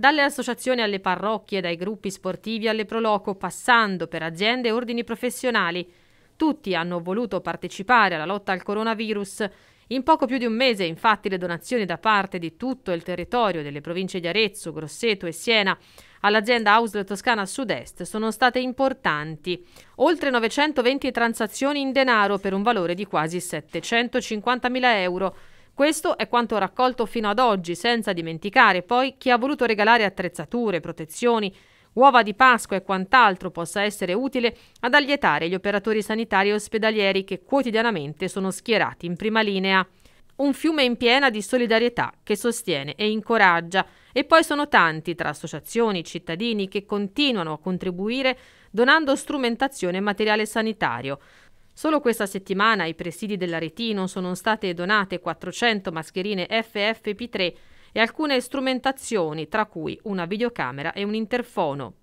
dalle associazioni alle parrocchie, dai gruppi sportivi alle Proloco, passando per aziende e ordini professionali. Tutti hanno voluto partecipare alla lotta al coronavirus. In poco più di un mese, infatti, le donazioni da parte di tutto il territorio delle province di Arezzo, Grosseto e Siena all'azienda Ausle Toscana Sud-Est sono state importanti. Oltre 920 transazioni in denaro per un valore di quasi 750.000 euro, questo è quanto raccolto fino ad oggi, senza dimenticare poi chi ha voluto regalare attrezzature, protezioni, uova di Pasqua e quant'altro possa essere utile ad allietare gli operatori sanitari e ospedalieri che quotidianamente sono schierati in prima linea. Un fiume in piena di solidarietà che sostiene e incoraggia. E poi sono tanti tra associazioni, cittadini che continuano a contribuire donando strumentazione e materiale sanitario. Solo questa settimana ai presidi dell'Aretino sono state donate 400 mascherine FFP3 e alcune strumentazioni, tra cui una videocamera e un interfono.